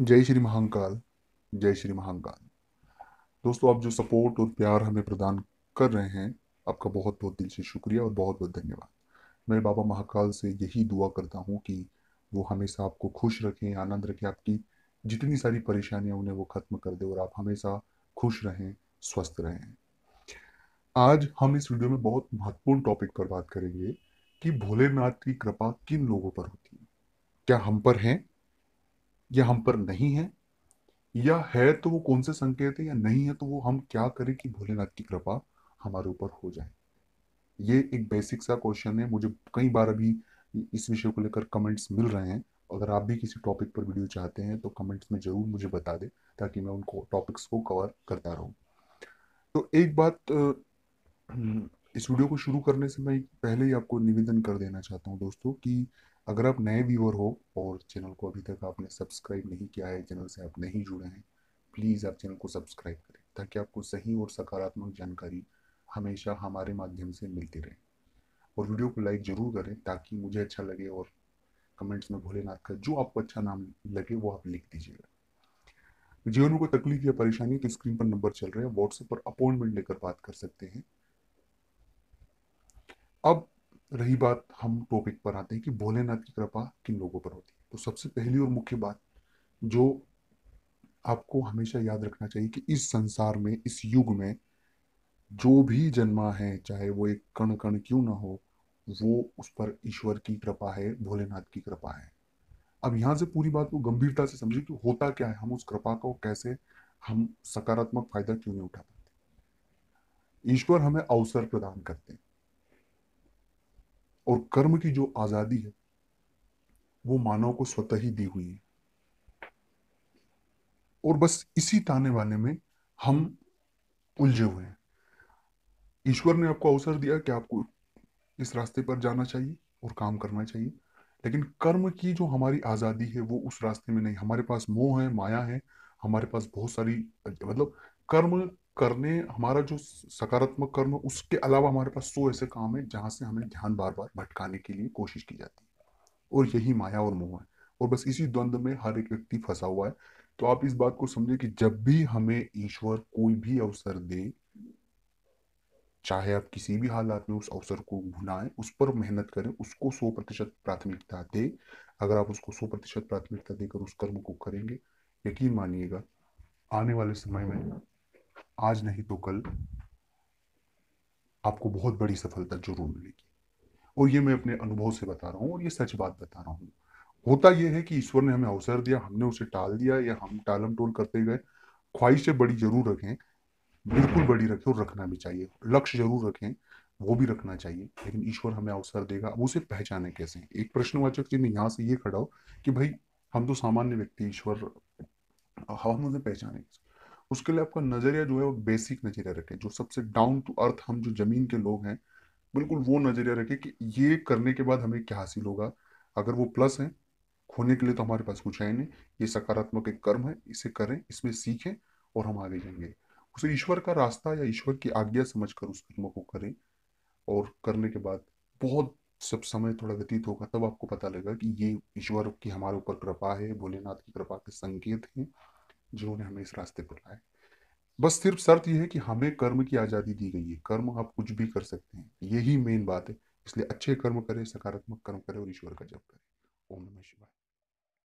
जय श्री महाकाल जय श्री महाकाल दोस्तों आप जो सपोर्ट और प्यार हमें प्रदान कर रहे हैं आपका बहुत बहुत दिल से शुक्रिया और बहुत बहुत धन्यवाद मैं बाबा महाकाल से यही दुआ करता हूँ कि वो हमेशा आपको खुश रखें आनंद रखें आपकी जितनी सारी परेशानियां उन्हें वो ख़त्म कर दे और आप हमेशा खुश रहें स्वस्थ रहें आज हम इस वीडियो में बहुत महत्वपूर्ण टॉपिक पर बात करेंगे कि भोलेनाथ की कृपा किन लोगों पर होती है क्या हम पर हैं ये हम पर नहीं है या है तो वो कौन से संकेत है या नहीं है तो वो हम क्या करें कि भोलेनाथ की कृपा हमारे ऊपर हो जाए ये एक बेसिक सा क्वेश्चन है मुझे कई बार अभी इस विषय को लेकर कमेंट्स मिल रहे हैं अगर आप भी किसी टॉपिक पर वीडियो चाहते हैं तो कमेंट्स में ज़रूर मुझे बता दें ताकि मैं उनको टॉपिक्स को कवर करता रहूं तो एक बात इस वीडियो को शुरू करने से मैं पहले ही आपको निवेदन कर देना चाहता हूँ दोस्तों कि अगर आप नए व्यूअर हो और चैनल को अभी तक आपने सब्सक्राइब नहीं किया है चैनल से आप नहीं जुड़े हैं प्लीज़ आप चैनल को सब्सक्राइब करें ताकि आपको सही और सकारात्मक जानकारी हमेशा हमारे माध्यम से मिलती रहे और वीडियो को लाइक ज़रूर करें ताकि मुझे अच्छा लगे और कमेंट्स में भोलेनाथ का जो आपको अच्छा नाम लगे वो आप लिख दीजिएगा जीवन में कोई तकलीफ या परेशानी तो स्क्रीन पर नंबर चल रहे हैं व्हाट्सएप पर अपॉइंटमेंट लेकर बात कर सकते हैं रही बात हम टॉपिक पर आते हैं कि भोलेनाथ की कृपा किन लोगों पर होती है तो सबसे पहली और मुख्य बात जो आपको हमेशा याद रखना चाहिए कि इस संसार में इस युग में जो भी जन्मा है चाहे वो एक कण कण क्यों ना हो वो उस पर ईश्वर की कृपा है भोलेनाथ की कृपा है अब यहां से पूरी बात को गंभीरता से समझिए कि होता क्या है हम उस कृपा को कैसे हम सकारात्मक फायदा क्यों नहीं उठा पाते ईश्वर हमें अवसर प्रदान करते हैं और कर्म की जो आजादी है वो मानव को स्वतः ही दी हुई है और बस इसी ताने वाने में हम उलझे हुए हैं ईश्वर ने आपको अवसर दिया कि आपको इस रास्ते पर जाना चाहिए और काम करना चाहिए लेकिन कर्म की जो हमारी आज़ादी है वो उस रास्ते में नहीं हमारे पास मोह है माया है हमारे पास बहुत सारी मतलब कर्म करने हमारा जो सकारात्मक कर्म उसके अलावा हमारे पास सौ ऐसे काम है जहां से हमें ध्यान बार बार भटकाने के लिए कोशिश की जाती है और यही माया और मोह है और बस इसी द्वंद में हर एक व्यक्ति फंसा हुआ है तो आप इस बात को समझें कि जब भी हमें ईश्वर कोई भी अवसर दे चाहे आप किसी भी हालात में उस अवसर को भुनाएं उस पर मेहनत करें उसको सौ प्रतिशत प्राथमिकता दे अगर आप उसको सौ प्रतिशत प्राथमिकता देकर उस कर्म को करेंगे यकीन मानिएगा आने वाले समय में आज नहीं तो कल आपको बहुत बड़ी सफलता जरूर मिलेगी और ये मैं अपने अनुभव से बता रहा हूँ और ये सच बात बता रहा हूँ होता यह है कि ईश्वर ने हमें अवसर दिया हमने उसे टाल दिया या हम टालम टोल करते गए ख्वाहिशें बड़ी जरूर रखें बिल्कुल बड़ी रखें और रखना भी चाहिए लक्ष्य जरूर रखें वो भी रखना चाहिए लेकिन ईश्वर हमें अवसर देगा अब उसे पहचाने कैसे एक प्रश्नवाचक चिन्ह यहाँ से ये खड़ा हो कि भाई हम तो सामान्य व्यक्ति ईश्वर हम उसे पहचाने कैसे उसके लिए आपका नज़रिया जो है वो बेसिक नज़रिया रखें जो सबसे डाउन टू अर्थ हम जो ज़मीन के लोग हैं बिल्कुल वो नज़रिया रखें कि ये करने के बाद हमें क्या हासिल होगा अगर वो प्लस है खोने के लिए तो हमारे पास कुछ है नहीं ये सकारात्मक एक कर्म है इसे करें इसमें सीखें और हम आगे जाएंगे उसे ईश्वर का रास्ता या ईश्वर की आज्ञा समझ कर उस कर्म को करें और करने के बाद बहुत सब समय थोड़ा व्यतीत होगा तब आपको पता लगेगा कि ये ईश्वर की हमारे ऊपर कृपा है भोलेनाथ की कृपा के संकेत हैं जिन्होंने हमें इस रास्ते पर लाया बस सिर्फ शर्त यह है कि हमें कर्म की आज़ादी दी गई है कर्म आप कुछ भी कर सकते हैं यही मेन बात है इसलिए अच्छे कर्म करें सकारात्मक कर्म करें और ईश्वर का जप करें ओम नमः शिवाय